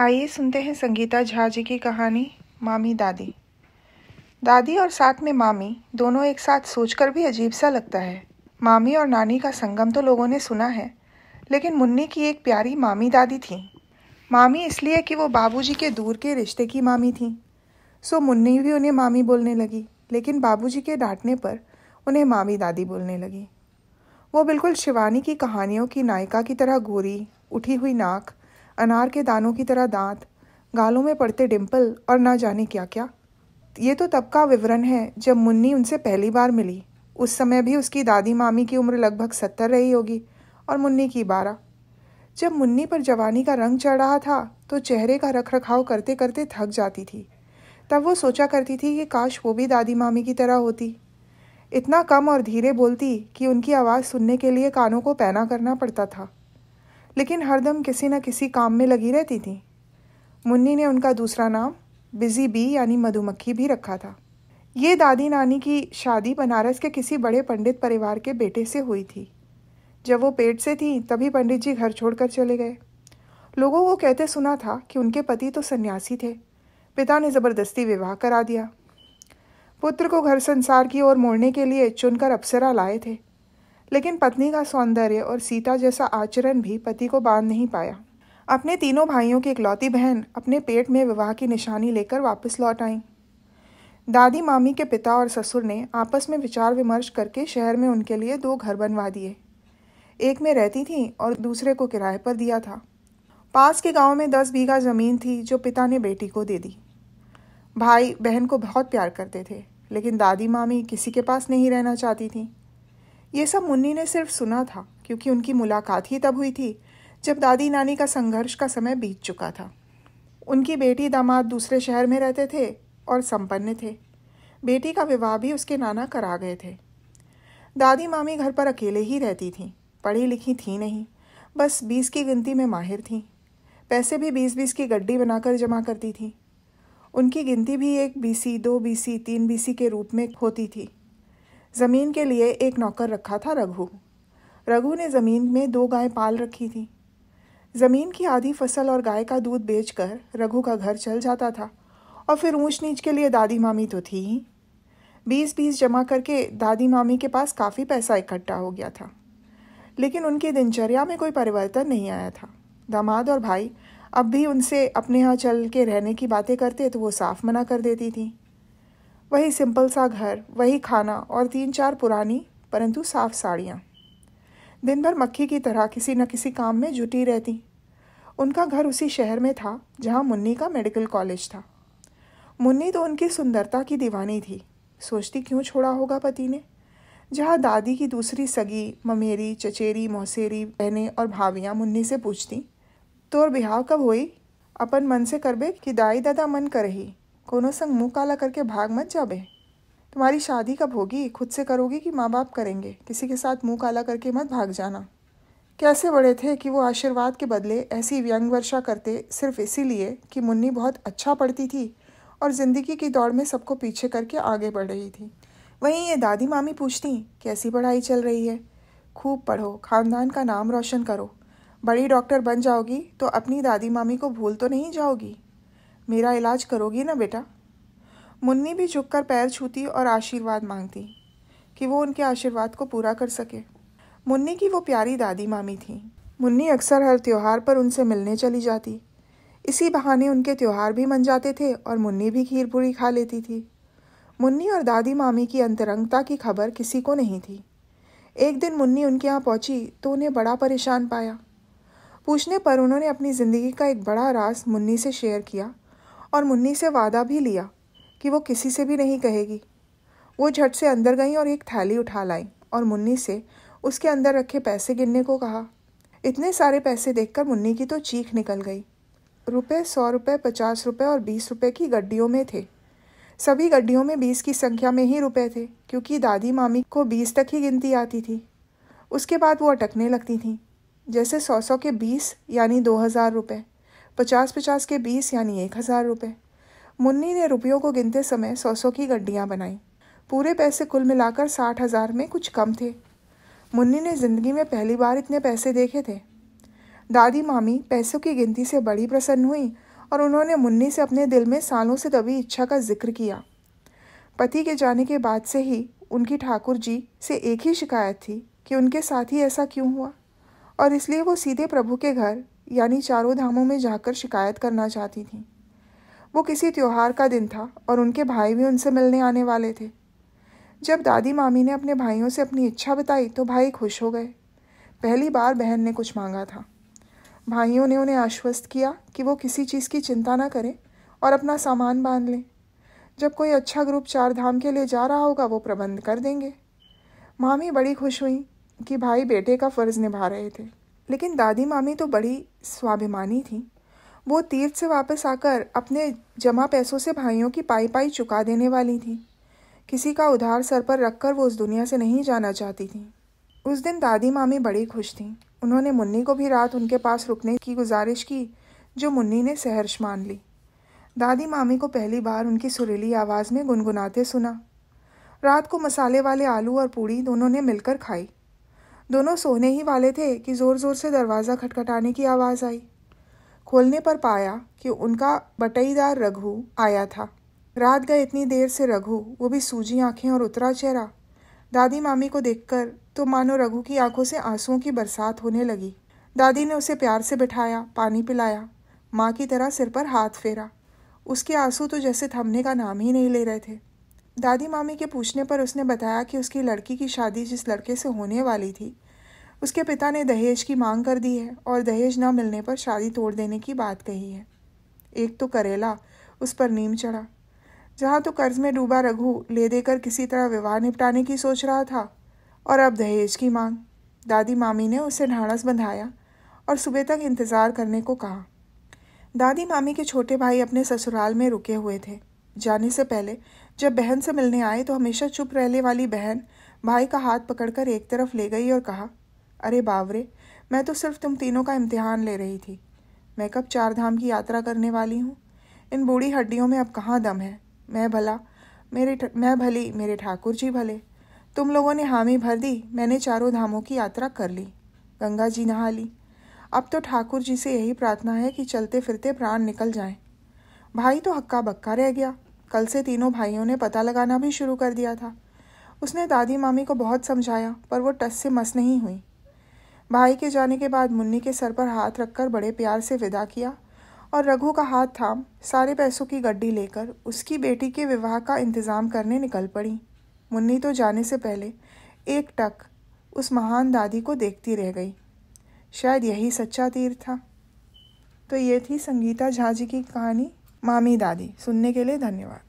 आइए सुनते हैं संगीता झा जी की कहानी मामी दादी दादी और साथ में मामी दोनों एक साथ सोचकर भी अजीब सा लगता है मामी और नानी का संगम तो लोगों ने सुना है लेकिन मुन्नी की एक प्यारी मामी दादी थी मामी इसलिए कि वो बाबूजी के दूर के रिश्ते की मामी थी सो मुन्नी भी उन्हें मामी बोलने लगी लेकिन बाबूजी के डांटने पर उन्हें मामी दादी बोलने लगी वो बिल्कुल शिवानी की कहानियों की नायिका की तरह गोरी उठी हुई नाक अनार के दानों की तरह दांत गालों में पड़ते डिम्पल और ना जाने क्या क्या ये तो तब का विवरण है जब मुन्नी उनसे पहली बार मिली उस समय भी उसकी दादी मामी की उम्र लगभग सत्तर रही होगी और मुन्नी की बारह जब मुन्नी पर जवानी का रंग चढ़ रहा था तो चेहरे का रख रखाव करते करते थक जाती थी तब वो सोचा करती थी कि काश वो भी दादी मामी की तरह होती इतना कम और धीरे बोलती कि उनकी आवाज़ सुनने के लिए कानों को पैना करना पड़ता था लेकिन हरदम किसी न किसी काम में लगी रहती थी मुन्नी ने उनका दूसरा नाम बिजी बी यानी मधुमक्खी भी रखा था ये दादी नानी की शादी बनारस के किसी बड़े पंडित परिवार के बेटे से हुई थी जब वो पेट से थी तभी पंडित जी घर छोड़कर चले गए लोगों को कहते सुना था कि उनके पति तो सन्यासी थे पिता ने ज़बरदस्ती विवाह करा दिया पुत्र को घर संसार की ओर मोड़ने के लिए चुनकर अप्सरा लाए थे लेकिन पत्नी का सौंदर्य और सीता जैसा आचरण भी पति को बांध नहीं पाया अपने तीनों भाइयों की इकलौती बहन अपने पेट में विवाह की निशानी लेकर वापस लौट आई दादी मामी के पिता और ससुर ने आपस में विचार विमर्श करके शहर में उनके लिए दो घर बनवा दिए एक में रहती थी और दूसरे को किराए पर दिया था पास के गांव में दस बीघा ज़मीन थी जो पिता ने बेटी को दे दी भाई बहन को बहुत प्यार करते थे लेकिन दादी मामी किसी के पास नहीं रहना चाहती थीं ये सब मुन्नी ने सिर्फ सुना था क्योंकि उनकी मुलाकात ही तब हुई थी जब दादी नानी का संघर्ष का समय बीत चुका था उनकी बेटी दामाद दूसरे शहर में रहते थे और संपन्न थे बेटी का विवाह भी उसके नाना करा गए थे दादी मामी घर पर अकेले ही रहती थीं पढ़ी लिखी थी नहीं बस बीस की गिनती में माहिर थीं पैसे भी बीस बीस की गड्डी बनाकर जमा करती थीं उनकी गिनती भी एक बीसी दो बीसी तीन बीसी के रूप में होती थी ज़मीन के लिए एक नौकर रखा था रघु रघु ने ज़मीन में दो गाय पाल रखी थी ज़मीन की आधी फसल और गाय का दूध बेचकर रघु का घर चल जाता था और फिर ऊँच नीच के लिए दादी मामी तो थी ही बीस बीस जमा करके दादी मामी के पास काफ़ी पैसा इकट्ठा हो गया था लेकिन उनकी दिनचर्या में कोई परिवर्तन नहीं आया था दामाद और भाई अब भी उनसे अपने यहाँ चल के रहने की बातें करते तो वो साफ मना कर देती थी वही सिंपल सा घर वही खाना और तीन चार पुरानी परंतु साफ साड़ियाँ दिन भर मक्खी की तरह किसी न किसी काम में जुटी रहती उनका घर उसी शहर में था जहाँ मुन्नी का मेडिकल कॉलेज था मुन्नी तो उनकी सुंदरता की दीवानी थी सोचती क्यों छोड़ा होगा पति ने जहाँ दादी की दूसरी सगी ममेरी चचेरी मौसेरी बहनें और भाभियाँ मुन्नी से पूछती तोर बिहाव कब हुई अपन मन से करबे कि दाई दादा मन करही कोनो संग मुँह काला करके भाग मत जाबे तुम्हारी शादी कब होगी खुद से करोगी कि माँ बाप करेंगे किसी के साथ मुँह काला करके मत भाग जाना कैसे बड़े थे कि वो आशीर्वाद के बदले ऐसी व्यंग वर्षा करते सिर्फ इसीलिए कि मुन्नी बहुत अच्छा पढ़ती थी और ज़िंदगी की दौड़ में सबको पीछे करके आगे बढ़ रही थी वहीं ये दादी मामी पूछती कैसी पढ़ाई चल रही है खूब पढ़ो खानदान का नाम रोशन करो बड़ी डॉक्टर बन जाओगी तो अपनी दादी मामी को भूल तो नहीं जाओगी मेरा इलाज करोगी ना बेटा मुन्नी भी झुककर पैर छूती और आशीर्वाद मांगती कि वो उनके आशीर्वाद को पूरा कर सके मुन्नी की वो प्यारी दादी मामी थी मुन्नी अक्सर हर त्यौहार पर उनसे मिलने चली जाती इसी बहाने उनके त्यौहार भी मन जाते थे और मुन्नी भी खीर पूरी खा लेती थी मुन्नी और दादी मामी की अंतरंगता की खबर किसी को नहीं थी एक दिन मुन्नी उनके यहाँ पहुँची तो उन्हें बड़ा परेशान पाया पूछने पर उन्होंने अपनी ज़िंदगी का एक बड़ा राज मुन्नी से शेयर किया और मुन्नी से वादा भी लिया कि वो किसी से भी नहीं कहेगी वो झट से अंदर गईं और एक थैली उठा लाईं और मुन्नी से उसके अंदर रखे पैसे गिनने को कहा इतने सारे पैसे देखकर मुन्नी की तो चीख निकल गई रुपए सौ रुपये पचास रुपये और बीस रुपये की गड्डियों में थे सभी गड्डियों में बीस की संख्या में ही रुपए थे क्योंकि दादी मामी को बीस तक ही गिनती आती थी उसके बाद वो अटकने लगती थी जैसे सौ सौ के बीस यानी दो हज़ार रुपये पचास पचास के बीस यानी एक हज़ार रुपये मुन्नी ने रुपयों को गिनते समय सौ सौ की गड्डियाँ बनाई पूरे पैसे कुल मिलाकर साठ हज़ार में कुछ कम थे मुन्नी ने ज़िंदगी में पहली बार इतने पैसे देखे थे दादी मामी पैसों की गिनती से बड़ी प्रसन्न हुई और उन्होंने मुन्नी से अपने दिल में सालों से दबी इच्छा का जिक्र किया पति के जाने के बाद से ही उनकी ठाकुर जी से एक ही शिकायत थी कि उनके साथ ही ऐसा क्यों हुआ और इसलिए वो सीधे प्रभु के घर यानी चारों धामों में जाकर शिकायत करना चाहती थी वो किसी त्यौहार का दिन था और उनके भाई भी उनसे मिलने आने वाले थे जब दादी मामी ने अपने भाइयों से अपनी इच्छा बताई तो भाई खुश हो गए पहली बार बहन ने कुछ मांगा था भाइयों ने उन्हें आश्वस्त किया कि वो किसी चीज़ की चिंता ना करें और अपना सामान बांध लें जब कोई अच्छा ग्रुप चार धाम के लिए जा रहा होगा वो प्रबंध कर देंगे मामी बड़ी खुश हुई कि भाई बेटे का फ़र्ज़ निभा रहे थे लेकिन दादी मामी तो बड़ी स्वाभिमानी थी वो तीर्थ से वापस आकर अपने जमा पैसों से भाइयों की पाई पाई चुका देने वाली थी किसी का उधार सर पर रखकर वो उस दुनिया से नहीं जाना चाहती थी उस दिन दादी मामी बड़ी खुश थीं उन्होंने मुन्नी को भी रात उनके पास रुकने की गुजारिश की जो मुन्नी ने सहर्ष मान ली दादी मामी को पहली बार उनकी सुरीली आवाज़ में गुनगुनाते सुना रात को मसाले वाले आलू और पूड़ी दोनों ने मिलकर खाई दोनों सोने ही वाले थे कि ज़ोर ज़ोर से दरवाज़ा खटखटाने की आवाज़ आई खोलने पर पाया कि उनका बटईदार रघु आया था रात गए इतनी देर से रघु वो भी सूजी आंखें और उतरा चेहरा दादी मामी को देखकर तो मानो रघु की आंखों से आंसुओं की बरसात होने लगी दादी ने उसे प्यार से बिठाया पानी पिलाया माँ की तरह सिर पर हाथ फेरा उसके आंसू तो जैसे थमने का नाम ही नहीं ले रहे थे दादी मामी के पूछने पर उसने बताया कि उसकी लड़की की शादी जिस लड़के से होने वाली थी उसके पिता ने दहेज की मांग कर दी है और दहेज न मिलने पर शादी तोड़ देने की बात कही है एक तो करेला उस पर नीम चढ़ा जहाँ तो कर्ज में डूबा रघु ले देकर किसी तरह विवाह निपटाने की सोच रहा था और अब दहेज की मांग दादी मामी ने उसे ढाणस बंधाया और सुबह तक इंतज़ार करने को कहा दादी मामी के छोटे भाई अपने ससुराल में रुके हुए थे जाने से पहले जब बहन से मिलने आए तो हमेशा चुप रहने वाली बहन भाई का हाथ पकड़कर एक तरफ ले गई और कहा अरे बावरे मैं तो सिर्फ तुम तीनों का इम्तिहान ले रही थी मैं कब चार धाम की यात्रा करने वाली हूँ इन बूढ़ी हड्डियों में अब कहाँ दम है मैं भला मेरे मैं भली मेरे ठाकुर जी भले तुम लोगों ने हामी भर दी मैंने चारों धामों की यात्रा कर ली गंगा जी नहा ली अब तो ठाकुर जी से यही प्रार्थना है कि चलते फिरते प्राण निकल जाएं। भाई तो हक्का बक्का रह गया कल से तीनों भाइयों ने पता लगाना भी शुरू कर दिया था उसने दादी मामी को बहुत समझाया पर वो टस से मस नहीं हुई भाई के जाने के बाद मुन्नी के सर पर हाथ रखकर बड़े प्यार से विदा किया और रघु का हाथ थाम सारे पैसों की गड्डी लेकर उसकी बेटी के विवाह का इंतज़ाम करने निकल पड़ी मुन्नी तो जाने से पहले एक टक उस महान दादी को देखती रह गई शायद यही सच्चा तीर था तो ये थी संगीता झा जी की कहानी मामी दादी सुनने के लिए धन्यवाद